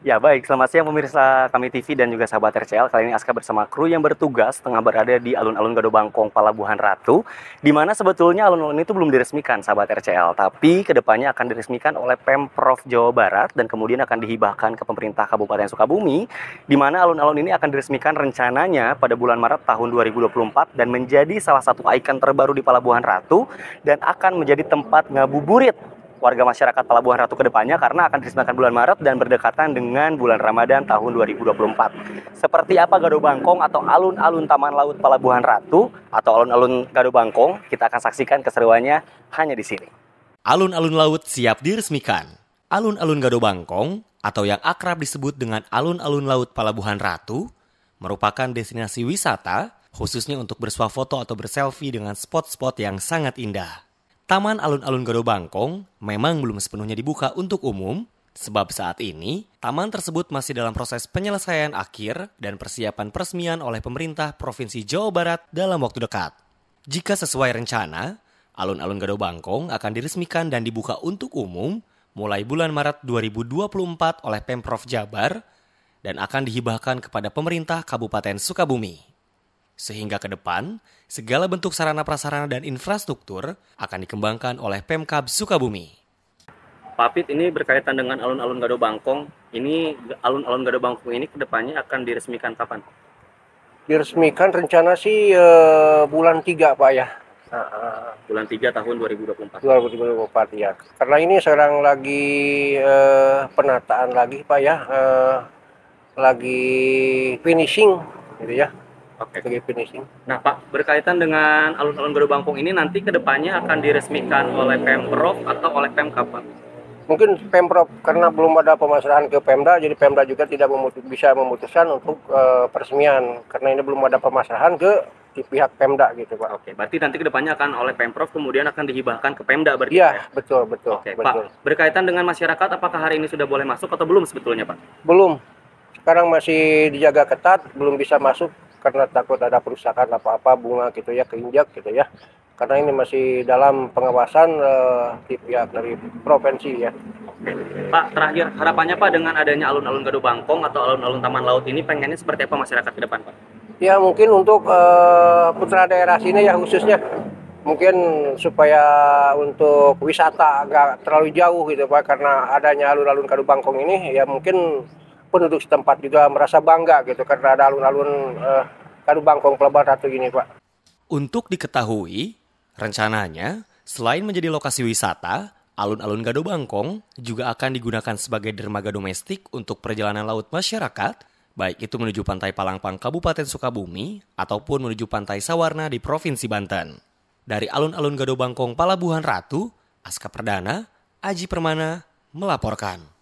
Ya baik, selamat siang pemirsa kami TV dan juga sahabat RCL. Kali ini Aska bersama kru yang bertugas tengah berada di alun-alun Gado Bangkong, Palabuhan Ratu, di mana sebetulnya alun-alun itu belum diresmikan sahabat RCL, tapi kedepannya akan diresmikan oleh Pemprov Jawa Barat dan kemudian akan dihibahkan ke pemerintah Kabupaten Sukabumi, di mana alun-alun ini akan diresmikan rencananya pada bulan Maret tahun 2024 dan menjadi salah satu ikon terbaru di Palabuhan Ratu dan akan menjadi tempat ngabuburit warga masyarakat Pelabuhan Ratu ke depannya karena akan diresmikan bulan Maret dan berdekatan dengan bulan Ramadan tahun 2024. Seperti apa Gado Bangkong atau alun-alun Taman Laut Pelabuhan Ratu atau alun-alun Gado Bangkong, kita akan saksikan keseruannya hanya di sini. Alun-alun laut siap diresmikan. Alun-alun Gado Bangkong atau yang akrab disebut dengan alun-alun laut Pelabuhan Ratu merupakan destinasi wisata khususnya untuk bersuah foto atau berselfie dengan spot-spot yang sangat indah. Taman Alun-Alun Gado Bangkong memang belum sepenuhnya dibuka untuk umum, sebab saat ini taman tersebut masih dalam proses penyelesaian akhir dan persiapan peresmian oleh pemerintah Provinsi Jawa Barat dalam waktu dekat. Jika sesuai rencana, Alun-Alun Gado Bangkong akan diresmikan dan dibuka untuk umum mulai bulan Maret 2024 oleh Pemprov Jabar dan akan dihibahkan kepada pemerintah Kabupaten Sukabumi. Sehingga ke depan, segala bentuk sarana prasarana dan infrastruktur akan dikembangkan oleh Pemkab Sukabumi. Papit ini berkaitan dengan alun-alun Gado Bangkong. Ini alun-alun Gado Bangkong ini kedepannya akan diresmikan kapan? Diresmikan rencana sih uh, bulan 3 Pak ya. Uh, bulan 3 tahun 2024. 2024 ya. Karena ini sekarang lagi uh, penataan lagi Pak ya, uh, lagi finishing gitu ya okay. sebagai finishing. Nah Pak, berkaitan dengan alun-alun baru Bangkung ini nanti kedepannya akan diresmikan oleh Pemprov atau oleh pemkab, Pak? Mungkin Pemprov karena belum ada pemasrahan ke Pemda, jadi Pemda juga tidak memutus, bisa memutuskan untuk uh, peresmian karena ini belum ada pemasrahan ke di pihak Pemda gitu Pak. Oke, berarti nanti kedepannya akan oleh Pemprov kemudian akan dihibahkan ke Pemda berarti Iya, ya? betul, betul. Oke, betul. Pak, berkaitan dengan masyarakat apakah hari ini sudah boleh masuk atau belum sebetulnya Pak? Belum. Sekarang masih dijaga ketat, belum bisa masuk karena takut ada perusakan apa-apa bunga gitu ya keinjak gitu ya karena ini masih dalam pengawasan uh, di pihak dari provinsi ya. Pak, terakhir harapannya Pak dengan adanya alun-alun Gaduh Bangkong atau alun-alun Taman Laut ini pengennya seperti apa masyarakat ke depan Pak? Ya mungkin untuk uh, putra daerah sini ya khususnya mungkin supaya untuk wisata agak terlalu jauh gitu Pak karena adanya alun-alun Gaduh Bangkong ini ya mungkin penduduk setempat juga merasa bangga gitu karena ada alun-alun eh, Kadu Bangkong pelabuhan Ratu ini Pak. Untuk diketahui, rencananya selain menjadi lokasi wisata, alun-alun Gado Bangkong juga akan digunakan sebagai dermaga domestik untuk perjalanan laut masyarakat, baik itu menuju Pantai Palangpang Kabupaten Sukabumi ataupun menuju Pantai Sawarna di Provinsi Banten. Dari alun-alun Gado Bangkong Palabuhan Ratu, Aska Perdana, Aji Permana melaporkan.